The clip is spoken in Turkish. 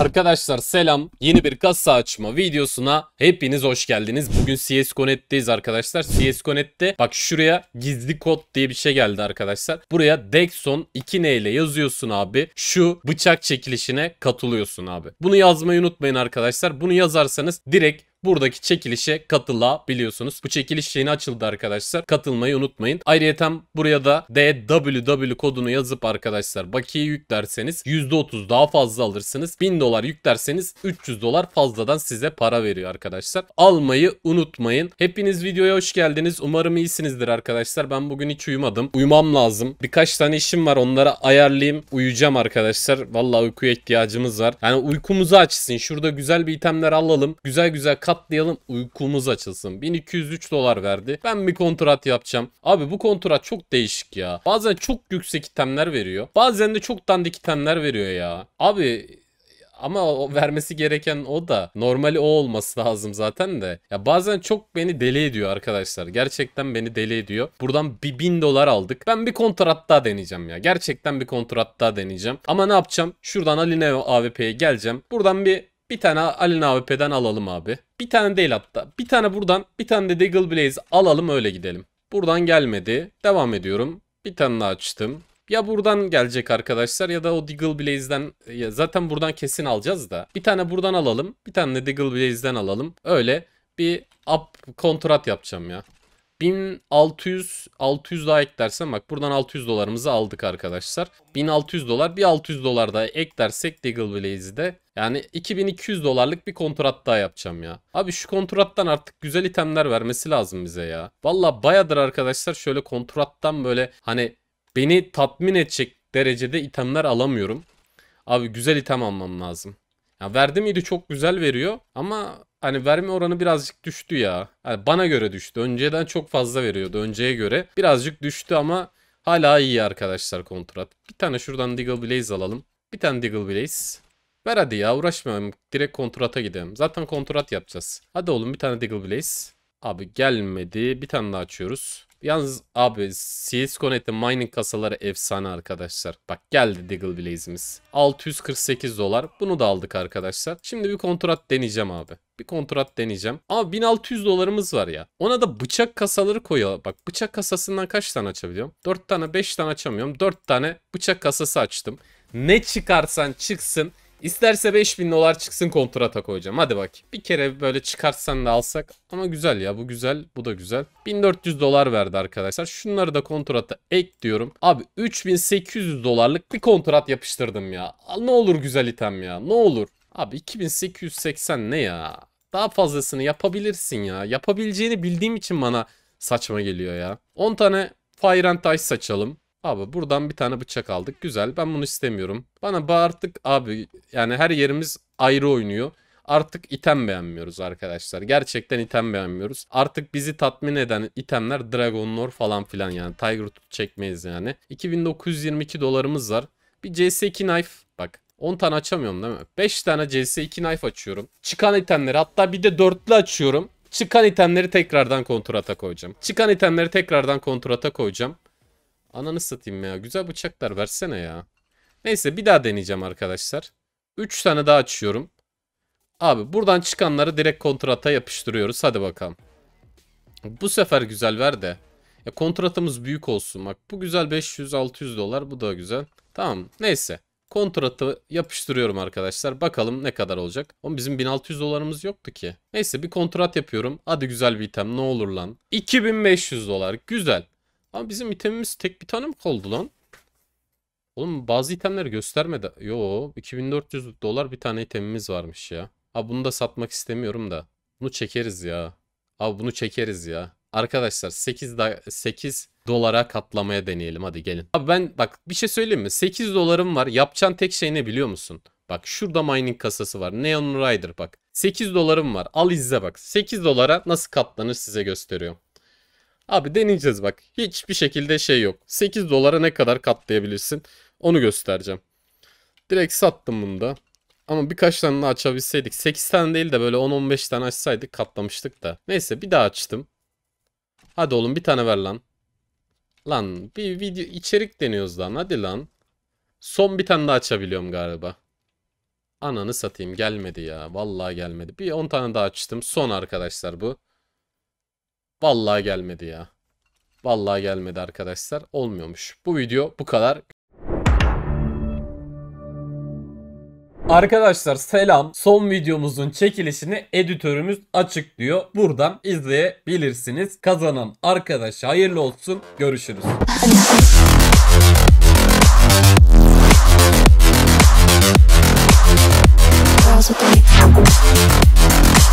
Arkadaşlar selam. Yeni bir kasa açma videosuna hepiniz hoş geldiniz. Bugün CS Net'teyiz arkadaşlar. CS Net'te bak şuraya gizli kod diye bir şey geldi arkadaşlar. Buraya Dexon 2N ile yazıyorsun abi. Şu bıçak çekilişine katılıyorsun abi. Bunu yazmayı unutmayın arkadaşlar. Bunu yazarsanız direkt buradaki çekilişe katılabiliyorsunuz. Bu çekiliş yeni açıldı arkadaşlar. Katılmayı unutmayın. Ayrıca buraya da DWW kodunu yazıp arkadaşlar bakiye yüklerseniz %30 daha fazla alırsınız. 1000 dolar yüklerseniz 300 dolar fazladan size para veriyor arkadaşlar. Almayı unutmayın. Hepiniz videoya hoş geldiniz. Umarım iyisinizdir arkadaşlar. Ben bugün hiç uyumadım. Uyumam lazım. Birkaç tane işim var. Onlara ayarlayayım. Uyuyacağım arkadaşlar. Vallahi uykuya ihtiyacımız var. Yani uykumuzu açsın. Şurada güzel bir itemler alalım. Güzel güzel katlayalım uykumuz açılsın. 1203 dolar verdi. Ben bir kontrat yapacağım. Abi bu kontrat çok değişik ya. Bazen çok yüksek itemler veriyor. Bazen de çok dandik itemler veriyor ya. Abi ama o vermesi gereken o da normali o olması lazım zaten de. Ya bazen çok beni deli ediyor arkadaşlar. Gerçekten beni deli ediyor. Buradan bir bin dolar aldık. Ben bir kontrat daha deneyeceğim ya. Gerçekten bir kontrat daha deneyeceğim. Ama ne yapacağım? Şuradan Aline AVP'ye geleceğim. Buradan bir bir tane Alina AWP'den alalım abi. Bir tane değil hatta. Bir tane buradan bir tane de Deagle Blaze alalım öyle gidelim. Buradan gelmedi. Devam ediyorum. Bir tane açtım. Ya buradan gelecek arkadaşlar ya da o Deagle Blaze'den ya zaten buradan kesin alacağız da. Bir tane buradan alalım. Bir tane de Deagle Blaze'den alalım. Öyle bir up kontrat yapacağım ya. 1600 600 daha eklersen bak buradan 600 dolarımızı aldık arkadaşlar. 1600 dolar bir 600 dolar daha eklersek Legal Blaze'de yani 2200 dolarlık bir kontrat daha yapacağım ya. Abi şu kontrattan artık güzel itemler vermesi lazım bize ya. Valla bayadır arkadaşlar şöyle kontrattan böyle hani beni tatmin edecek derecede itemler alamıyorum. Abi güzel item almam lazım. Ya verdi miydi çok güzel veriyor ama hani verme oranı birazcık düştü ya. Yani bana göre düştü. Önceden çok fazla veriyordu önceye göre. Birazcık düştü ama hala iyi arkadaşlar kontrat. Bir tane şuradan Diggle Blaze alalım. Bir tane Diggle Blaze. Ver hadi ya uğraşmayalım. Direkt kontrata gidelim. Zaten kontrat yapacağız. Hadi oğlum bir tane Diggle Blaze. Abi gelmedi. Bir tane daha açıyoruz. Yalnız abi CSGONET'in mining kasaları efsane arkadaşlar. Bak geldi Diggle Blaze'imiz. 648 dolar. Bunu da aldık arkadaşlar. Şimdi bir kontrat deneyeceğim abi. Bir kontrat deneyeceğim. Ama 1600 dolarımız var ya. Ona da bıçak kasaları koyalım. Bak bıçak kasasından kaç tane açabiliyorum? 4 tane 5 tane açamıyorum. 4 tane bıçak kasası açtım. Ne çıkarsan çıksın İsterse 5000 dolar çıksın kontrata koyacağım. Hadi bak. Bir kere böyle çıkartsan da alsak. Ama güzel ya bu güzel. Bu da güzel. 1400 dolar verdi arkadaşlar. Şunları da kontrata ek diyorum. Abi 3800 dolarlık bir kontrat yapıştırdım ya. Ne olur güzel item ya. Ne olur. Abi 2880 ne ya? Daha fazlasını yapabilirsin ya. Yapabileceğini bildiğim için bana saçma geliyor ya. 10 tane Fire and Ice saçalım. Abi buradan bir tane bıçak aldık. Güzel. Ben bunu istemiyorum. Bana artık abi. Yani her yerimiz ayrı oynuyor. Artık item beğenmiyoruz arkadaşlar. Gerçekten item beğenmiyoruz. Artık bizi tatmin eden itemler Dragon Lore falan filan yani. Tiger Tooth çekmeyiz yani. 2922 dolarımız var. Bir CS2 Knife. Bak 10 tane açamıyorum değil mi? 5 tane CS2 Knife açıyorum. Çıkan itemleri hatta bir de dörtlü açıyorum. Çıkan itemleri tekrardan kontrata koyacağım. Çıkan itemleri tekrardan kontrata koyacağım. Ananı satayım ya. Güzel bıçaklar versene ya. Neyse bir daha deneyeceğim arkadaşlar. 3 tane daha açıyorum. Abi buradan çıkanları direkt kontrata yapıştırıyoruz. Hadi bakalım. Bu sefer güzel ver de. Ya kontratımız büyük olsun. Bak bu güzel 500-600 dolar. Bu da güzel. Tamam neyse. Kontratı yapıştırıyorum arkadaşlar. Bakalım ne kadar olacak. Oğlum bizim 1600 dolarımız yoktu ki. Neyse bir kontrat yapıyorum. Hadi güzel bir item ne olur lan. 2500 dolar. Güzel. Ama bizim itemimiz tek bir tane mi kaldı lan? Oğlum bazı itemleri göstermedi. Yo 2400 dolar bir tane itemimiz varmış ya. Ha bunu da satmak istemiyorum da. Bunu çekeriz ya. Abi bunu çekeriz ya. Arkadaşlar 8 da 8 dolara katlamaya deneyelim hadi gelin. Abi ben bak bir şey söyleyeyim mi? 8 dolarım var. Yapacağın tek şey ne biliyor musun? Bak şurada mining kasası var. Neon Rider bak. 8 dolarım var. Al izle bak. 8 dolara nasıl katlanır size gösteriyorum. Abi deneyeceğiz bak. Hiçbir şekilde şey yok. 8 dolara ne kadar katlayabilirsin onu göstereceğim. Direkt sattım bunu da. Ama birkaç tane daha açabilseydik. 8 tane değil de böyle 10-15 tane açsaydık katlamıştık da. Neyse bir daha açtım. Hadi oğlum bir tane ver lan. Lan bir video içerik deniyoruz lan hadi lan. Son bir tane daha açabiliyorum galiba. Ananı satayım gelmedi ya. Vallahi gelmedi. Bir 10 tane daha açtım. Son arkadaşlar bu. Vallahi gelmedi ya. Vallahi gelmedi arkadaşlar. Olmuyormuş. Bu video bu kadar. Arkadaşlar selam. Son videomuzun çekilişini editörümüz açıklıyor. Buradan izleyebilirsiniz. Kazanan arkadaş hayırlı olsun. Görüşürüz.